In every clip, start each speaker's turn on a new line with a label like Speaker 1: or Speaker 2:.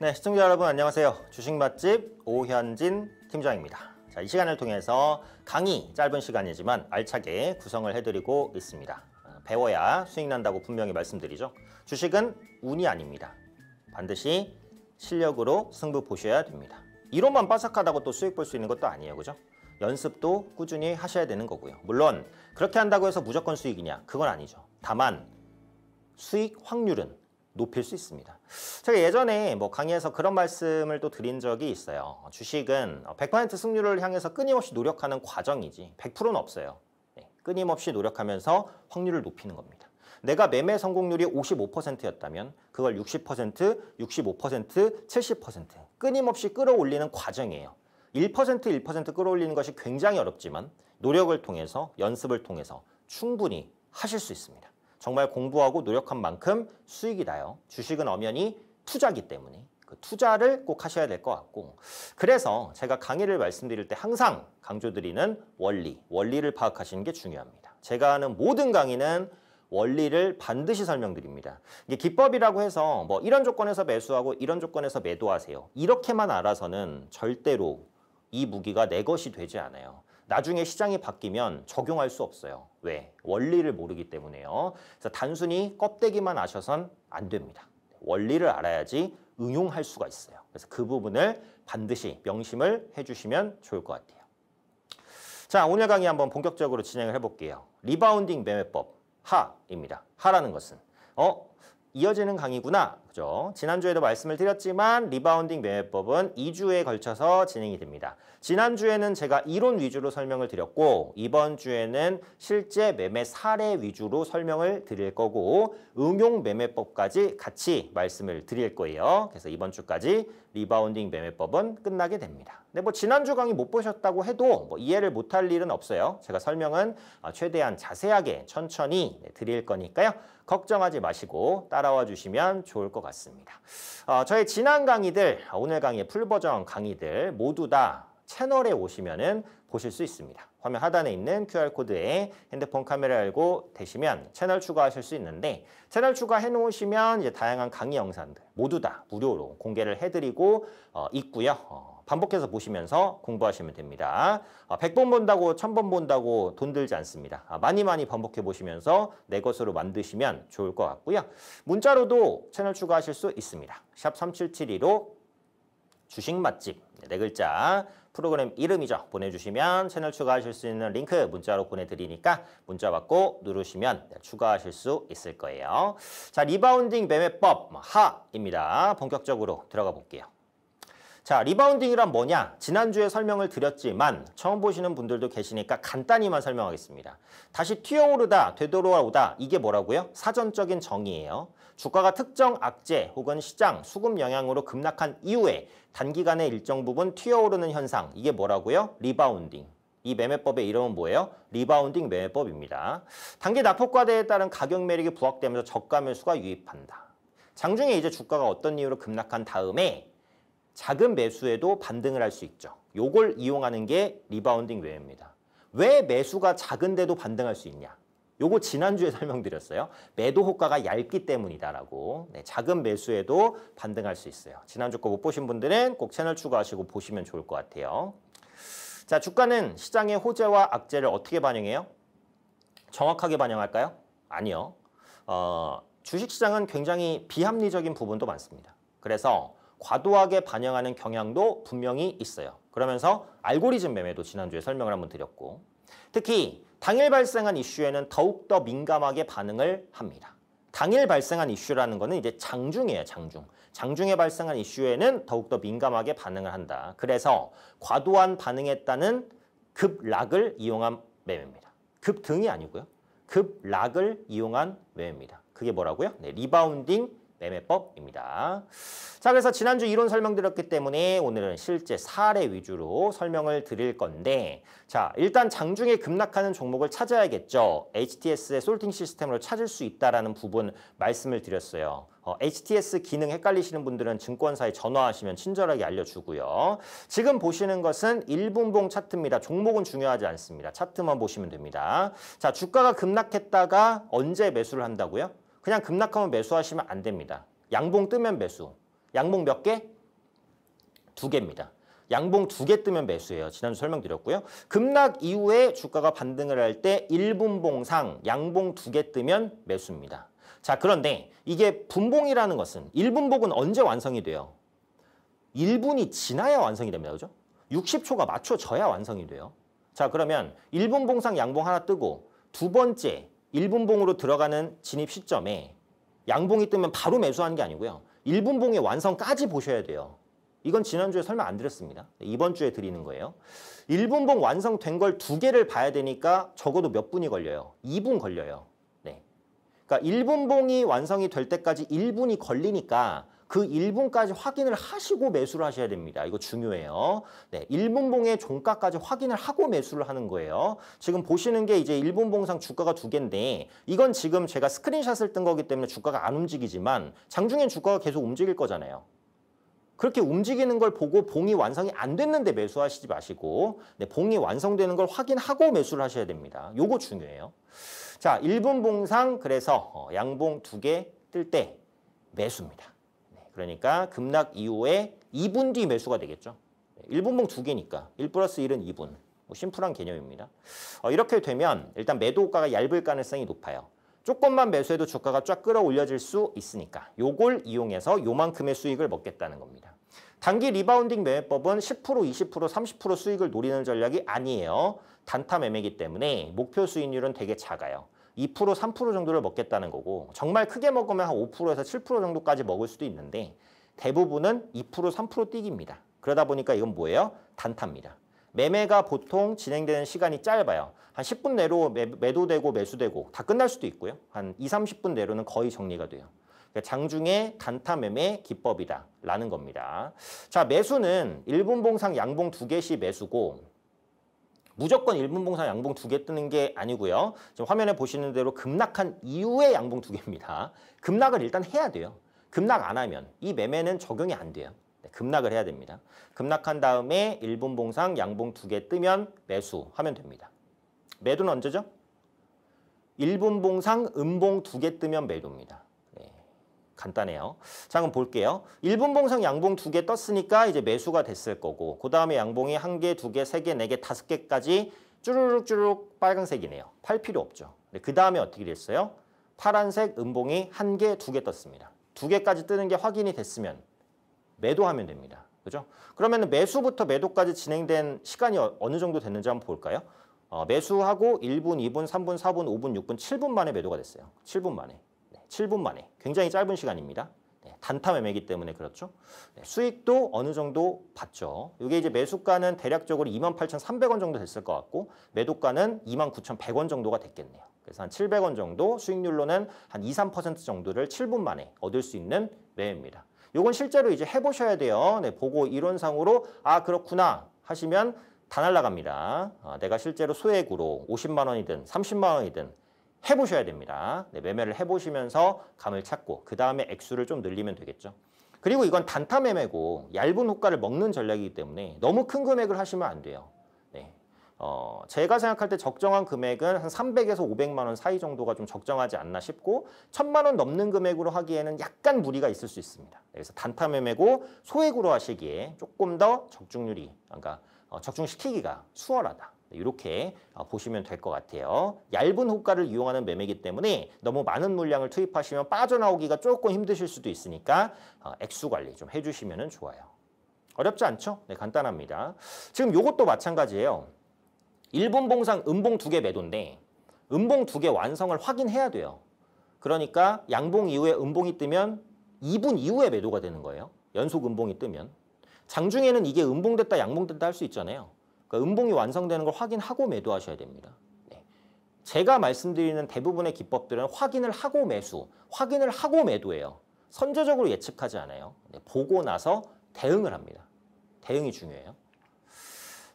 Speaker 1: 네, 시청자 여러분 안녕하세요. 주식 맛집 오현진 팀장입니다. 자, 이 시간을 통해서 강의 짧은 시간이지만 알차게 구성을 해드리고 있습니다. 아, 배워야 수익 난다고 분명히 말씀드리죠. 주식은 운이 아닙니다. 반드시 실력으로 승부 보셔야 됩니다. 이론만 빠삭하다고 또 수익 볼 수 있는 것도 아니에요. 그죠? 연습도 꾸준히 하셔야 되는 거고요. 물론 그렇게 한다고 해서 무조건 수익이냐? 그건 아니죠. 다만 수익 확률은 높일 수 있습니다. 제가 예전에 뭐 강의에서 그런 말씀을 또 드린 적이 있어요. 주식은 100% 승률을 향해서 끊임없이 노력하는 과정이지 100%는 없어요. 네, 끊임없이 노력하면서 확률을 높이는 겁니다. 내가 매매 성공률이 55%였다면 그걸 60%, 65%, 70% 끊임없이 끌어올리는 과정이에요. 1% 1% 끌어올리는 것이 굉장히 어렵지만 노력을 통해서 연습을 통해서 충분히 하실 수 있습니다. 정말 공부하고 노력한 만큼 수익이 나요. 주식은 엄연히 투자기 때문에 그 투자를 꼭 하셔야 될 것 같고 그래서 제가 강의를 말씀드릴 때 항상 강조드리는 원리, 원리를 파악하시는 게 중요합니다. 제가 하는 모든 강의는 원리를 반드시 설명드립니다. 이게 기법이라고 해서 뭐 이런 조건에서 매수하고 이런 조건에서 매도하세요. 이렇게만 알아서는 절대로 이 무기가 내 것이 되지 않아요. 나중에 시장이 바뀌면 적용할 수 없어요. 왜? 원리를 모르기 때문에요. 그래서 단순히 껍데기만 아셔선 안 됩니다. 원리를 알아야지 응용할 수가 있어요. 그래서 그 부분을 반드시 명심을 해주시면 좋을 것 같아요. 자, 오늘 강의 한번 본격적으로 진행을 해볼게요. 리바운딩 매매법 하입니다. 하라는 것은 어 이어지는 강의구나 없죠. 지난주에도 말씀을 드렸지만 리바운딩 매매법은 2주에 걸쳐서 진행이 됩니다. 지난주에는 제가 이론 위주로 설명을 드렸고 이번 주에는 실제 매매 사례 위주로 설명을 드릴 거고 응용 매매법까지 같이 말씀을 드릴 거예요. 그래서 이번 주까지 리바운딩 매매법은 끝나게 됩니다. 근데 뭐 지난주 강의 못 보셨다고 해도 뭐 이해를 못 할 일은 없어요. 제가 설명은 아, 최대한 자세하게 천천히 네, 드릴 거니까요. 걱정하지 마시고 따라와 주시면 좋을 것같습니 같습니다. 어, 저의 지난 강의들, 어, 오늘 강의 풀버전 강의들 모두 다 채널에 오시면 보실 수 있습니다. 화면 하단에 있는 QR코드에 핸드폰 카메라 열고 되시면 채널 추가하실 수 있는데 채널 추가해 놓으시면 이제 다양한 강의 영상들 모두 다 무료로 공개를 해드리고 어, 있고요. 어, 반복해서 보시면서 공부하시면 됩니다. 100번 아, 본다고 1000번 본다고 돈 들지 않습니다. 아, 많이 많이 반복해 보시면서 내 것으로 만드시면 좋을 것 같고요. 문자로도 채널 추가하실 수 있습니다. 샵 3772로 주식 맛집 네 글자 프로그램 이름이죠. 보내주시면 채널 추가하실 수 있는 링크 문자로 보내드리니까 문자 받고 누르시면 추가하실 수 있을 거예요. 자 리바운딩 매매법 하입니다. 본격적으로 들어가 볼게요. 자, 리바운딩이란 뭐냐? 지난주에 설명을 드렸지만 처음 보시는 분들도 계시니까 간단히만 설명하겠습니다. 다시 튀어오르다, 되돌아오다 이게 뭐라고요? 사전적인 정의예요. 주가가 특정 악재 혹은 시장, 수급 영향으로 급락한 이후에 단기간에 일정 부분 튀어오르는 현상 이게 뭐라고요? 리바운딩. 이 매매법의 이름은 뭐예요? 리바운딩 매매법입니다. 단기 낙폭과대에 따른 가격 매력이 부각되면서 저가 매수가 유입한다. 장중에 이제 주가가 어떤 이유로 급락한 다음에 작은 매수에도 반등을 할 수 있죠. 요걸 이용하는 게 리바운딩 외입니다. 왜 매수가 작은데도 반등할 수 있냐? 요거 지난주에 설명드렸어요. 매도 효과가 얇기 때문이다라고. 네, 작은 매수에도 반등할 수 있어요. 지난주 거 못 보신 분들은 꼭 채널 추가하시고 보시면 좋을 것 같아요. 자, 주가는 시장의 호재와 악재를 어떻게 반영해요? 정확하게 반영할까요? 아니요. 어, 주식시장은 굉장히 비합리적인 부분도 많습니다. 그래서 과도하게 반영하는 경향도 분명히 있어요. 그러면서 알고리즘 매매도 지난주에 설명을 한번 드렸고 특히 당일 발생한 이슈에는 더욱더 민감하게 반응을 합니다. 당일 발생한 이슈라는 거는 이제 장중이에요, 장중. 장중에 발생한 이슈에는 더욱더 민감하게 반응을 한다. 그래서 과도한 반응했다는 급락을 이용한 매매입니다. 급등이 아니고요. 급락을 이용한 매매입니다. 그게 뭐라고요? 네, 리바운딩 매매법입니다. 자, 그래서 지난주 이론 설명드렸기 때문에 오늘은 실제 사례 위주로 설명을 드릴 건데 자, 일단 장중에 급락하는 종목을 찾아야겠죠. HTS의 솔팅 시스템으로 찾을 수 있다라는 부분 말씀을 드렸어요. 어, HTS 기능 헷갈리시는 분들은 증권사에 전화하시면 친절하게 알려주고요. 지금 보시는 것은 1분봉 차트입니다. 종목은 중요하지 않습니다. 차트만 보시면 됩니다. 자, 주가가 급락했다가 언제 매수를 한다고요? 그냥 급락하면 매수하시면 안 됩니다. 양봉 뜨면 매수. 양봉 몇 개? 두 개입니다. 양봉 두 개 뜨면 매수예요. 지난주 설명드렸고요. 급락 이후에 주가가 반등을 할 때 1분 봉상 양봉 두 개 뜨면 매수입니다. 자 그런데 이게 분봉이라는 것은 1분 봉은 언제 완성이 돼요? 1분이 지나야 완성이 됩니다. 그죠? 60초가 맞춰져야 완성이 돼요. 자 그러면 1분 봉상 양봉 하나 뜨고 두 번째 1분봉으로 들어가는 진입 시점에 양봉이 뜨면 바로 매수하는 게 아니고요. 1분봉의 완성까지 보셔야 돼요. 이건 지난주에 설마안 드렸습니다. 네, 이번 주에 드리는 거예요. 1분봉 완성된 걸 두 개를 봐야 되니까 적어도 몇 분이 걸려요? 2분 걸려요. 네. 그러니까 1분봉이 완성이 될 때까지 1분이 걸리니까 그 1분까지 확인을 하시고 매수를 하셔야 됩니다. 이거 중요해요. 네, 1분 봉의 종가까지 확인을 하고 매수를 하는 거예요. 지금 보시는 게 이제 1분 봉상 주가가 두 개인데 이건 지금 제가 스크린샷을 뜬 거기 때문에 주가가 안 움직이지만 장중엔 주가가 계속 움직일 거잖아요. 그렇게 움직이는 걸 보고 봉이 완성이 안 됐는데 매수하시지 마시고 네, 봉이 완성되는 걸 확인하고 매수를 하셔야 됩니다. 요거 중요해요. 자, 1분 봉상 그래서 어, 양봉 두 개 뜰 때 매수입니다. 그러니까 급락 이후에 2분 뒤 매수가 되겠죠. 1분봉 두 개니까 1 플러스 1은 2분. 뭐 심플한 개념입니다. 어, 이렇게 되면 일단 매도가가 얇을 가능성이 높아요. 조금만 매수해도 주가가 쫙 끌어올려질 수 있으니까 요걸 이용해서 요만큼의 수익을 먹겠다는 겁니다. 단기 리바운딩 매매법은 10%, 20%, 30% 수익을 노리는 전략이 아니에요. 단타 매매기 때문에 목표 수익률은 되게 작아요. 2% 3% 정도를 먹겠다는 거고 정말 크게 먹으면 한 5%에서 7% 정도까지 먹을 수도 있는데 대부분은 2% 3% 뛰기입니다. 그러다 보니까 이건 뭐예요? 단타입니다. 매매가 보통 진행되는 시간이 짧아요. 한 10분 내로 매, 도되고 매수되고 다 끝날 수도 있고요. 한 2, 30분 내로는 거의 정리가 돼요. 그러니까 장중에 단타 매매 기법이다라는 겁니다. 자 매수는 일본 봉상 양봉 2개시 매수고 무조건 1분 봉상 양봉 두 개 뜨는 게 아니고요. 지금 화면에 보시는 대로 급락한 이후에 양봉 두 개입니다. 급락을 일단 해야 돼요. 급락 안 하면 이 매매는 적용이 안 돼요. 네, 급락을 해야 됩니다. 급락한 다음에 1분 봉상 양봉 두 개 뜨면 매수 하면 됩니다. 매도는 언제죠? 1분 봉상 음봉 두 개 뜨면 매도입니다. 간단해요. 자, 그럼 볼게요. 1분 봉상 양봉 2개 떴으니까 이제 매수가 됐을 거고 그 다음에 양봉이 1 개, 2 개, 3 개, 4 개, 5 개까지 쭈루룩 쭈르륵 빨간색이네요. 팔 필요 없죠. 그 다음에 어떻게 됐어요? 파란색 음봉이 1 개, 2개 떴습니다. 2 개까지 뜨는 게 확인이 됐으면 매도하면 됩니다. 그죠? 그러면 매수부터 매도까지 진행된 시간이 어, 어느 정도 됐는지 한번 볼까요? 어, 매수하고 1분, 2분, 3분, 4분, 5분, 6분, 7분 만에 매도가 됐어요. 7분 만에. 7분 만에 굉장히 짧은 시간입니다. 네, 단타 매매이기 때문에 그렇죠. 네, 수익도 어느 정도 봤죠. 이게 이제 매수가는 대략적으로 28,300원 정도 됐을 것 같고 매도가는 29,100원 정도가 됐겠네요. 그래서 한 700원 정도 수익률로는 한 2, 3% 정도를 7분 만에 얻을 수 있는 매입니다. 요건 실제로 이제 해보셔야 돼요. 네, 보고 이론상으로 아 그렇구나 하시면 다 날라갑니다. 아, 내가 실제로 소액으로 50만 원이든 30만 원이든 해보셔야 됩니다. 네, 매매를 해보시면서 감을 찾고 그 다음에 액수를 좀 늘리면 되겠죠. 그리고 이건 단타 매매고 얇은 효과를 먹는 전략이기 때문에 너무 큰 금액을 하시면 안 돼요. 네. 어, 제가 생각할 때 적정한 금액은 한 300에서 500만 원 사이 정도가 좀 적정하지 않나 싶고 1000만 원 넘는 금액으로 하기에는 약간 무리가 있을 수 있습니다. 네, 그래서 단타 매매고 소액으로 하시기에 조금 더 적중률이 그러니까 어, 적중시키기가 수월하다. 이렇게 어, 보시면 될 것 같아요. 얇은 호가를 이용하는 매매이기 때문에 너무 많은 물량을 투입하시면 빠져나오기가 조금 힘드실 수도 있으니까 어, 액수 관리 좀 해주시면 좋아요. 어렵지 않죠? 네, 간단합니다. 지금 이것도 마찬가지예요. 일본 봉상 음봉 두 개 매도인데 음봉 두 개 완성을 확인해야 돼요. 그러니까 양봉 이후에 음봉이 뜨면 2분 이후에 매도가 되는 거예요. 연속 음봉이 뜨면. 장중에는 이게 음봉됐다 양봉됐다 할 수 있잖아요. 그러니까 음봉이 완성되는 걸 확인하고 매도하셔야 됩니다. 네. 제가 말씀드리는 대부분의 기법들은 확인을 하고 매수, 확인을 하고 매도해요 선제적으로 예측하지 않아요. 네. 보고 나서 대응을 합니다. 대응이 중요해요.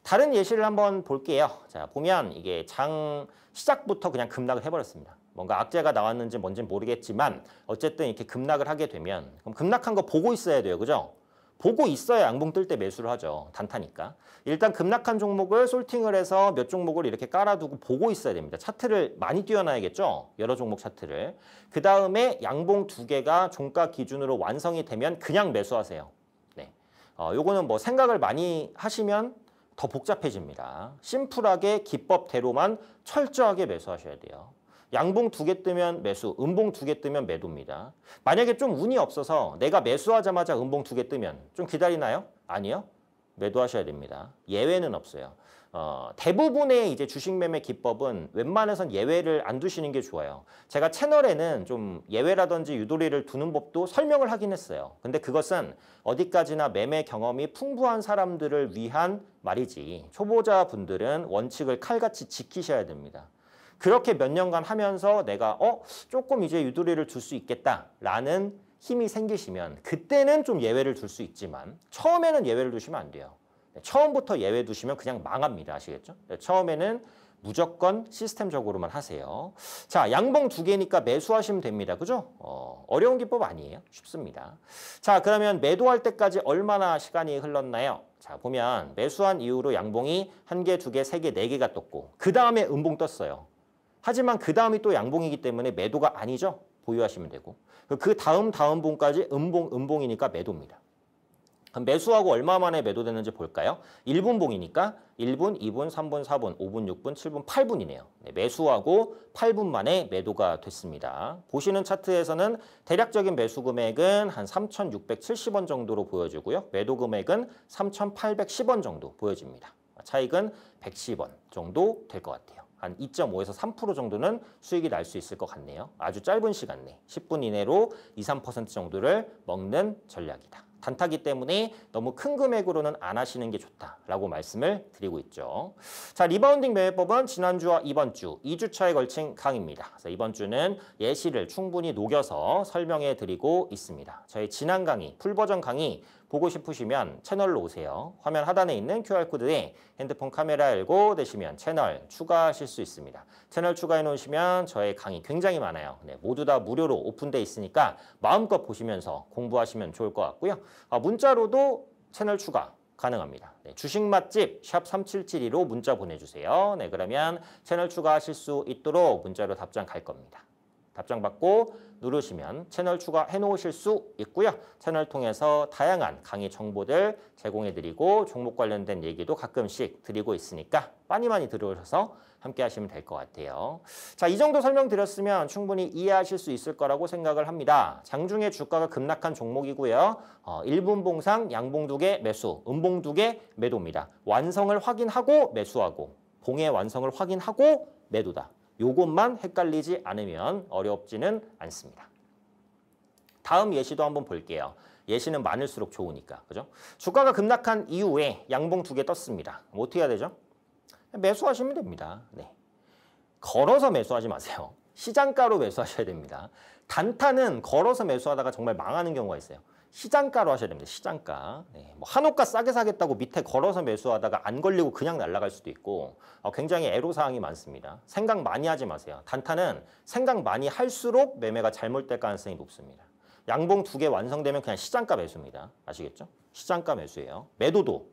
Speaker 1: 다른 예시를 한번 볼게요. 자, 보면 이게 장 시작부터 그냥 급락을 해버렸습니다. 뭔가 악재가 나왔는지 뭔지 모르겠지만 어쨌든 이렇게 급락을 하게 되면 그럼 급락한 거 보고 있어야 돼요. 그죠? 보고 있어야 양봉 뜰 때 매수를 하죠. 단타니까. 일단 급락한 종목을 솔팅을 해서 몇 종목을 이렇게 깔아두고 보고 있어야 됩니다. 차트를 많이 뛰어놔야겠죠 여러 종목 차트를. 그 다음에 양봉 두 개가 종가 기준으로 완성이 되면 그냥 매수하세요. 네. 어, 요거는 뭐 생각을 많이 하시면 더 복잡해집니다. 심플하게 기법대로만 철저하게 매수하셔야 돼요. 양봉 두 개 뜨면 매수, 음봉 두 개 뜨면 매도입니다. 만약에 좀 운이 없어서 내가 매수하자마자 음봉 두 개 뜨면 좀 기다리나요? 아니요. 매도하셔야 됩니다. 예외는 없어요. 어, 대부분의 이제 주식 매매 기법은 웬만해선 예외를 안 두시는 게 좋아요. 제가 채널에는 좀 예외라든지 유도리를 두는 법도 설명을 하긴 했어요. 근데 그것은 어디까지나 매매 경험이 풍부한 사람들을 위한 말이지 초보자분들은 원칙을 칼같이 지키셔야 됩니다. 그렇게 몇 년간 하면서 내가 어 조금 이제 유두리를둘 수 있겠다라는 힘이 생기시면 그때는 좀 예외를 둘 수 있지만 처음에는 예외를 두시면 안 돼요. 네, 처음부터 예외 두시면 그냥 망합니다. 아시겠죠? 네, 처음에는 무조건 시스템적으로만 하세요. 자, 양봉 두 개니까 매수하시면 됩니다. 그죠? 어, 어려운 기법 아니에요. 쉽습니다. 자, 그러면 매도할 때까지 얼마나 시간이 흘렀나요? 자, 보면 매수한 이후로 양봉이 한 개, 두 개, 세 개, 네 개가 떴고 그 다음에 음봉 떴어요. 하지만 그 다음이 또 양봉이기 때문에 매도가 아니죠. 보유하시면 되고 그, 그 다음 다음 봉까지 음봉 음봉이니까 매도입니다. 그럼 매수하고 얼마 만에 매도됐는지 볼까요? 1분 봉이니까 1분, 2분, 3분, 4분, 5분, 6분, 7분, 8분이네요. 네, 매수하고 8분 만에 매도가 됐습니다. 보시는 차트에서는 대략적인 매수 금액은 한 3,670원 정도로 보여지고요 매도 금액은 3,810원 정도 보여집니다. 차익은 110원 정도 될 것 같아요. 한 2.5에서 3% 정도는 수익이 날 수 있을 것 같네요. 아주 짧은 시간 내 10분 이내로 2, 3% 정도를 먹는 전략이다. 단타기 때문에 너무 큰 금액으로는 안 하시는 게 좋다라고 말씀을 드리고 있죠. 자 리바운딩 매매법은 지난주와 이번 주, 2주차에 걸친 강입니다. 의 그래서 이번 주는 예시를 충분히 녹여서 설명해 드리고 있습니다. 저희 지난 강의, 풀버전 강의 보고 싶으시면 채널로 오세요. 화면 하단에 있는 QR코드에 핸드폰 카메라 열고 되시면 채널 추가하실 수 있습니다. 채널 추가해 놓으시면 저의 강의 굉장히 많아요. 네, 모두 다 무료로 오픈되어 있으니까 마음껏 보시면서 공부하시면 좋을 것 같고요. 아, 문자로도 채널 추가 가능합니다. 네, 주식 맛집 샵 3772로 문자 보내주세요. 네, 그러면 채널 추가하실 수 있도록 문자로 답장 갈 겁니다. 답장 받고 누르시면 채널 추가해 놓으실 수 있고요. 채널 통해서 다양한 강의 정보들 제공해 드리고 종목 관련된 얘기도 가끔씩 드리고 있으니까 많이 많이 들어오셔서 함께 하시면 될 것 같아요. 자, 이 정도 설명드렸으면 충분히 이해하실 수 있을 거라고 생각을 합니다. 장중에 주가가 급락한 종목이고요. 어, 1분 봉상 양봉 두개 매수, 음봉 두개 매도입니다. 완성을 확인하고 매수하고 봉의 완성을 확인하고 매도다. 요것만 헷갈리지 않으면 어렵지는 않습니다. 다음 예시도 한번 볼게요. 예시는 많을수록 좋으니까. 그죠? 주가가 급락한 이후에 양봉 두 개 떴습니다. 뭐 어떻게 해야 되죠? 매수하시면 됩니다. 네. 걸어서 매수하지 마세요. 시장가로 매수하셔야 됩니다. 단타는 걸어서 매수하다가 정말 망하는 경우가 있어요. 시장가로 하셔야 됩니다. 시장가. 네. 뭐 한옥가 싸게 사겠다고 밑에 걸어서 매수하다가 안 걸리고 그냥 날아갈 수도 있고 어, 굉장히 애로사항이 많습니다. 생각 많이 하지 마세요. 단타는 생각 많이 할수록 매매가 잘못될 가능성이 높습니다. 양봉 두 개 완성되면 그냥 시장가 매수입니다. 아시겠죠? 시장가 매수예요. 매도도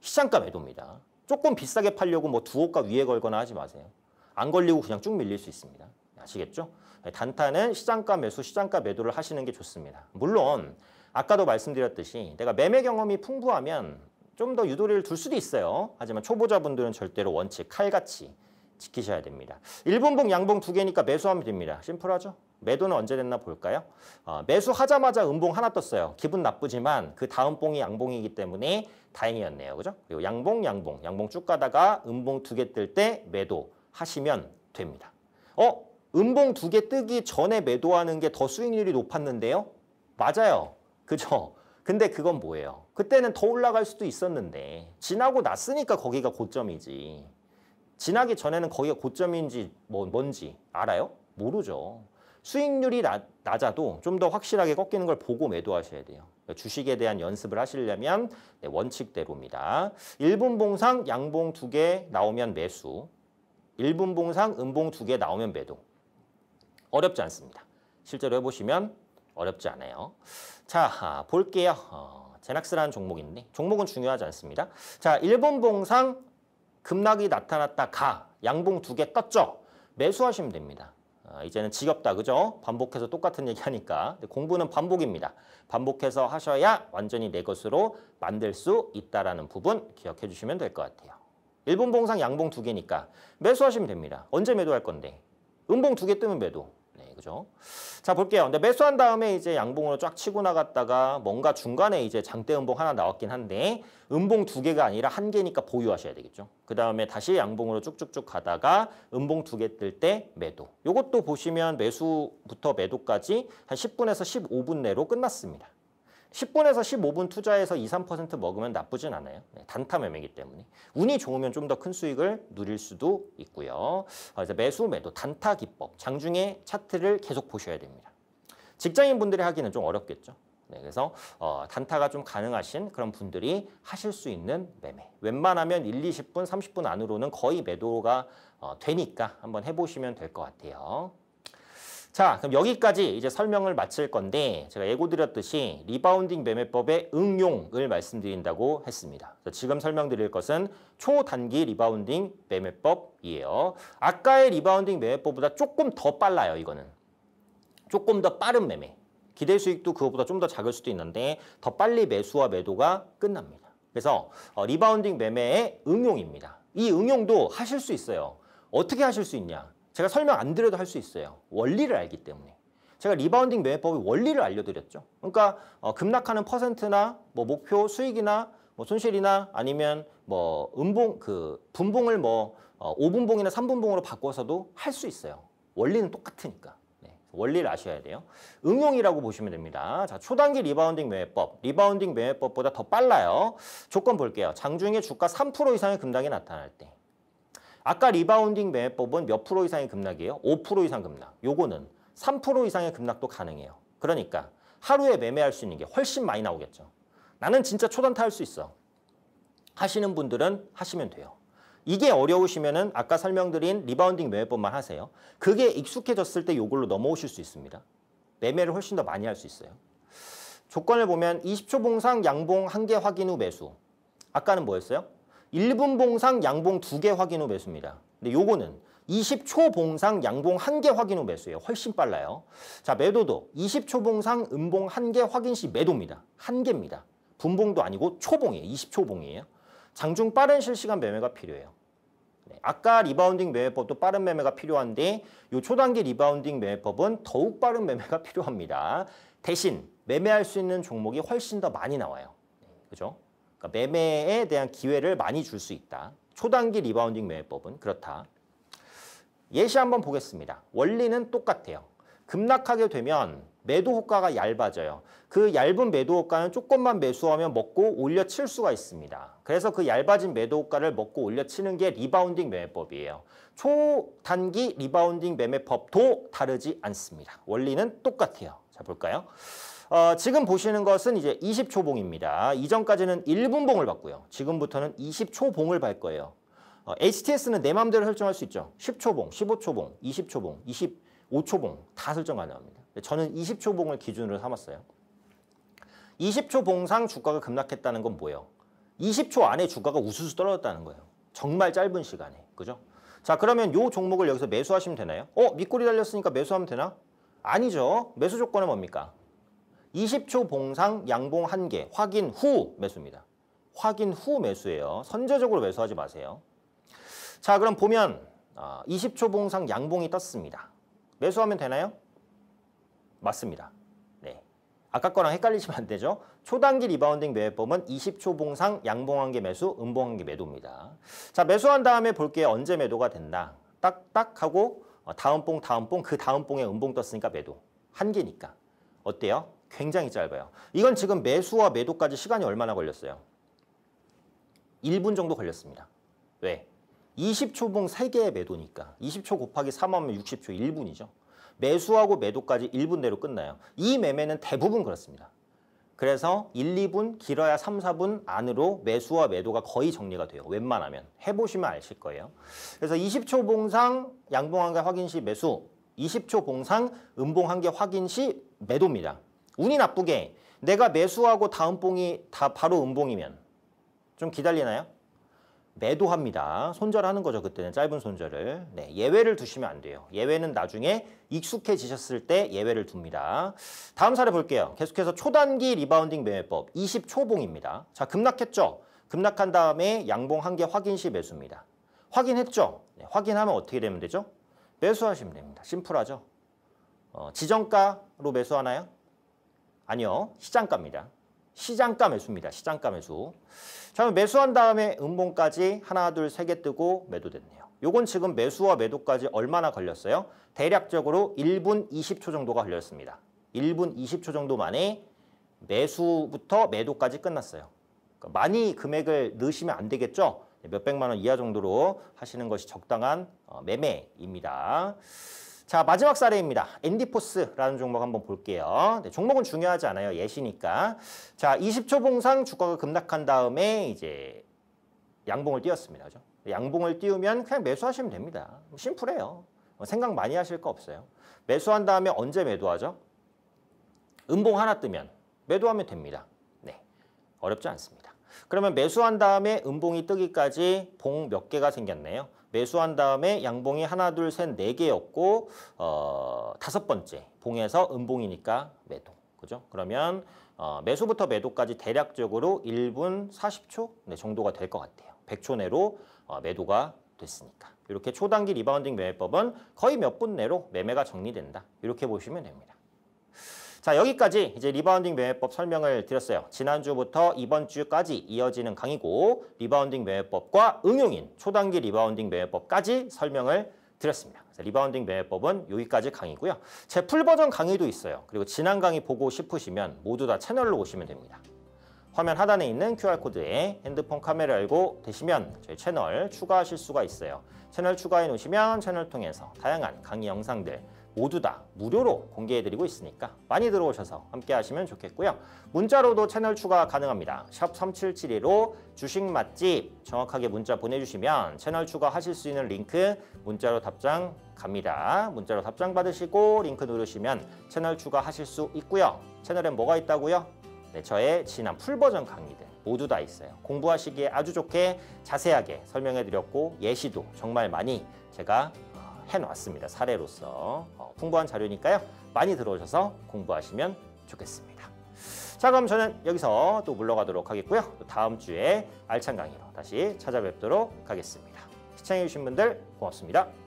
Speaker 1: 시장가 매도입니다. 조금 비싸게 팔려고 뭐 두호가 위에 걸거나 하지 마세요. 안 걸리고 그냥 쭉 밀릴 수 있습니다. 아시겠죠? 네, 단타는 시장가 매수, 시장가 매도를 하시는 게 좋습니다. 물론 아까도 말씀드렸듯이 내가 매매 경험이 풍부하면 좀 더 유도리를 둘 수도 있어요. 하지만 초보자분들은 절대로 원칙 칼같이 지키셔야 됩니다. 일본봉 양봉 두 개니까 매수하면 됩니다. 심플하죠? 매도는 언제 됐나 볼까요? 어, 매수하자마자 음봉 하나 떴어요. 기분 나쁘지만 그 다음 봉이 양봉이기 때문에 다행이었네요. 그죠? 그리고 양봉, 양봉, 양봉 쭉 가다가 음봉 두 개 뜰 때 매도하시면 됩니다. 어? 음봉 두 개 뜨기 전에 매도하는 게 더 수익률이 높았는데요? 맞아요. 그죠? 근데 그건 뭐예요? 그때는 더 올라갈 수도 있었는데 지나고 났으니까 거기가 고점이지. 지나기 전에는 거기가 고점인지 뭐, 뭔지 알아요? 모르죠. 수익률이 나, 낮아도 좀 더 확실하게 꺾이는 걸 보고 매도하셔야 돼요. 주식에 대한 연습을 하시려면 네, 원칙대로입니다. 1분 봉상 양봉 2개 나오면 매수, 1분 봉상 음봉 2개 나오면 매도. 어렵지 않습니다. 실제로 해보시면 어렵지 않아요. 자, 아, 볼게요. 어, 제낙스라는 종목인데 종목은 중요하지 않습니다. 자, 일본 봉상 급락이 나타났다 가 양봉 두 개 떴죠. 매수하시면 됩니다. 아, 이제는 지겹다 그죠? 반복해서 똑같은 얘기하니까 공부는 반복입니다. 반복해서 하셔야 완전히 내 것으로 만들 수 있다라는 부분 기억해 주시면 될 것 같아요. 일본 봉상 양봉 두 개니까 매수하시면 됩니다. 언제 매도할 건데? 음봉 두 개 뜨면 매도. 그죠? 자 볼게요. 근데 매수한 다음에 이제 양봉으로 쫙 치고 나갔다가 뭔가 중간에 이제 장대 음봉 하나 나왔긴 한데 음봉 두 개가 아니라 한 개니까 보유하셔야 되겠죠. 그 다음에 다시 양봉으로 쭉쭉쭉 가다가 음봉 두 개 뜰 때 매도. 이것도 보시면 매수부터 매도까지 한 10분에서 15분 내로 끝났습니다. 10분에서 15분 투자해서 2, 3% 먹으면 나쁘진 않아요. 네, 단타 매매이기 때문에. 운이 좋으면 좀 더 큰 수익을 누릴 수도 있고요. 그래서 매수 매도 단타 기법, 장중에 차트를 계속 보셔야 됩니다. 직장인분들이 하기는 좀 어렵겠죠. 네, 그래서 어, 단타가 좀 가능하신 그런 분들이 하실 수 있는 매매. 웬만하면 1, 20분, 30분 안으로는 거의 매도가 어, 되니까 한번 해보시면 될 것 같아요. 자, 그럼 여기까지 이제 설명을 마칠 건데 제가 예고 드렸듯이 리바운딩 매매법의 응용을 말씀드린다고 했습니다. 지금 설명드릴 것은 초단기 리바운딩 매매법이에요. 아까의 리바운딩 매매법보다 조금 더 빨라요, 이거는. 조금 더 빠른 매매. 기대 수익도 그것보다 좀 더 작을 수도 있는데 더 빨리 매수와 매도가 끝납니다. 그래서 어, 리바운딩 매매의 응용입니다. 이 응용도 하실 수 있어요. 어떻게 하실 수 있냐? 제가 설명 안 드려도 할 수 있어요. 원리를 알기 때문에. 제가 리바운딩 매매법의 원리를 알려드렸죠. 그러니까 어, 급락하는 퍼센트나 뭐 목표 수익이나 뭐 손실이나 아니면 뭐 음봉 그 분봉을 뭐 어, 5분봉이나 3분봉으로 바꿔서도 할 수 있어요. 원리는 똑같으니까. 네, 원리를 아셔야 돼요. 응용이라고 보시면 됩니다. 자, 초단기 리바운딩 매매법. 리바운딩 매매법보다 더 빨라요. 조건 볼게요. 장중에 주가 3% 이상의 금당이 나타날 때. 아까 리바운딩 매매법은 몇 프로 이상의 급락이에요? 5% 이상 급락. 요거는 3% 이상의 급락도 가능해요. 그러니까 하루에 매매할 수 있는 게 훨씬 많이 나오겠죠. 나는 진짜 초단타 할 수 있어. 하시는 분들은 하시면 돼요. 이게 어려우시면은 아까 설명드린 리바운딩 매매법만 하세요. 그게 익숙해졌을 때 요걸로 넘어오실 수 있습니다. 매매를 훨씬 더 많이 할 수 있어요. 조건을 보면 20초 봉상 양봉 한 개 확인 후 매수. 아까는 뭐였어요? 1분 봉상 양봉 2개 확인 후 매수입니다. 근데 요거는 20초 봉상 양봉 1개 확인 후 매수예요. 훨씬 빨라요. 자, 매도도 20초 봉상 음봉 1개 확인 시 매도입니다. 1개입니다. 분봉도 아니고 초봉이에요. 20초 봉이에요. 장중 빠른 실시간 매매가 필요해요. 네, 아까 리바운딩 매매법도 빠른 매매가 필요한데 요초단계 리바운딩 매매법은 더욱 빠른 매매가 필요합니다. 대신 매매할 수 있는 종목이 훨씬 더 많이 나와요. 네, 그죠? 그러니까 매매에 대한 기회를 많이 줄 수 있다. 초단기 리바운딩 매매법은 그렇다. 예시 한번 보겠습니다. 원리는 똑같아요. 급락하게 되면 매도 효과가 얇아져요. 그 얇은 매도 효과는 조금만 매수하면 먹고 올려 칠 수가 있습니다. 그래서 그 얇아진 매도 효과를 먹고 올려 치는 게 리바운딩 매매법이에요. 초단기 리바운딩 매매법도 다르지 않습니다. 원리는 똑같아요. 자 볼까요? 어, 지금 보시는 것은 이제 20초 봉입니다. 이전까지는 1분 봉을 받고요. 지금부터는 20초 봉을 밟 거예요. 어, HTS는 내 마음대로 설정할 수 있죠. 10초 봉, 15초 봉, 20초 봉, 25초 봉다 설정 가능합니다. 저는 20초 봉을 기준으로 삼았어요. 20초 봉상 주가가 급락했다는 건 뭐예요? 20초 안에 주가가 우수수 떨어졌다는 거예요. 정말 짧은 시간에. 그죠? 자 그러면 요 종목을 여기서 매수하시면 되나요? 어? 밑꼬리 달렸으니까 매수하면 되나? 아니죠. 매수 조건은 뭡니까? 20초 봉상 양봉 한 개 확인 후 매수입니다. 확인 후 매수예요. 선제적으로 매수하지 마세요. 자 그럼 보면 20초 아, 봉상 양봉이 떴습니다. 매수하면 되나요? 맞습니다. 네. 아까 거랑 헷갈리시면 안 되죠. 초단기 리바운딩 매매법은 20초 봉상 양봉한 개 매수, 음봉한 개 매도입니다. 자 매수한 다음에 볼게요. 언제 매도가 된다. 딱딱 하고 어, 다음 봉, 다음 봉, 그 다음 봉에 음봉 떴으니까 매도. 한 개니까. 어때요? 굉장히 짧아요. 이건 지금 매수와 매도까지 시간이 얼마나 걸렸어요? 1분 정도 걸렸습니다. 왜? 20초봉 3개의 매도니까 20초 곱하기 3하면 60초 1분이죠. 매수하고 매도까지 1분 내로 끝나요. 이 매매는 대부분 그렇습니다. 그래서 1, 2분 길어야 3, 4분 안으로 매수와 매도가 거의 정리가 돼요. 웬만하면. 해보시면 아실 거예요. 그래서 20초 봉상 양봉 한 개 확인 시 매수, 20초 봉상 음봉 한 개 확인 시 매도입니다. 운이 나쁘게 내가 매수하고 다음 봉이 다 바로 음봉이면 좀 기다리나요? 매도합니다. 손절하는 거죠. 그때는 짧은 손절을. 네, 예외를 두시면 안 돼요. 예외는 나중에 익숙해지셨을 때 예외를 둡니다. 다음 사례 볼게요. 계속해서 초단기 리바운딩 매매법 20초봉입니다. 자, 급락했죠? 급락한 다음에 양봉 한 개 확인 시 매수입니다. 확인했죠? 네, 확인하면 어떻게 되면 되죠? 매수하시면 됩니다. 심플하죠? 어, 지정가로 매수하나요? 아니요. 시장가입니다. 시장가 매수입니다. 시장가 매수. 자, 그럼 매수한 다음에 음봉까지 하나, 둘, 세 개 뜨고 매도됐네요. 요건 지금 매수와 매도까지 얼마나 걸렸어요? 대략적으로 1분 20초 정도가 걸렸습니다. 1분 20초 정도 만에 매수부터 매도까지 끝났어요. 그러니까 많이 금액을 넣으시면 안 되겠죠? 몇백만 원 이하 정도로 하시는 것이 적당한 어, 매매입니다. 자 마지막 사례입니다. 엔디포스라는 종목 한번 볼게요. 네, 종목은 중요하지 않아요. 예시니까. 자 20초 봉상 주가가 급락한 다음에 이제 양봉을 띄웠습니다. 그죠? 양봉을 띄우면 그냥 매수하시면 됩니다. 심플해요. 뭐 생각 많이 하실 거 없어요. 매수한 다음에 언제 매도하죠? 음봉 하나 뜨면 매도하면 됩니다. 네, 어렵지 않습니다. 그러면 매수한 다음에 음봉이 뜨기까지 봉 몇 개가 생겼네요. 매수한 다음에 양봉이 하나, 둘, 셋, 네 개였고 어, 다섯 번째 봉에서 음봉이니까 매도. 그죠? 그러면 어, 매수부터 매도까지 대략적으로 1분 40초 네, 정도가 될 것 같아요. 100초 내로 어, 매도가 됐으니까. 이렇게 초단기 리바운딩 매매법은 거의 몇 분 내로 매매가 정리된다. 이렇게 보시면 됩니다. 자, 여기까지 이제 리바운딩 매매법 설명을 드렸어요. 지난주부터 이번 주까지 이어지는 강의고 리바운딩 매매법과 응용인 초단기 리바운딩 매매법까지 설명을 드렸습니다. 리바운딩 매매법은 여기까지 강의고요. 제풀 버전 강의도 있어요. 그리고 지난 강의 보고 싶으시면 모두 다 채널로 오시면 됩니다. 화면 하단에 있는 QR코드에 핸드폰 카메라 열고 되시면 저희 채널 추가하실 수가 있어요. 채널 추가해 놓으시면 채널 통해서 다양한 강의 영상들 모두 다 무료로 공개해드리고 있으니까 많이 들어오셔서 함께 하시면 좋겠고요. 문자로도 채널 추가 가능합니다. 샵 3772로 주식 맛집 정확하게 문자 보내주시면 채널 추가하실 수 있는 링크 문자로 답장 갑니다. 문자로 답장 받으시고 링크 누르시면 채널 추가하실 수 있고요. 채널엔 뭐가 있다고요? 네, 저의 지난 풀버전 강의들 모두 다 있어요. 공부하시기에 아주 좋게 자세하게 설명해드렸고 예시도 정말 많이 제가 해놨습니다. 사례로서 어, 풍부한 자료니까요. 많이 들어오셔서 공부하시면 좋겠습니다. 자 그럼 저는 여기서 또 물러가도록 하겠고요. 또 다음 주에 알찬 강의로 다시 찾아뵙도록 하겠습니다. 시청해주신 분들 고맙습니다.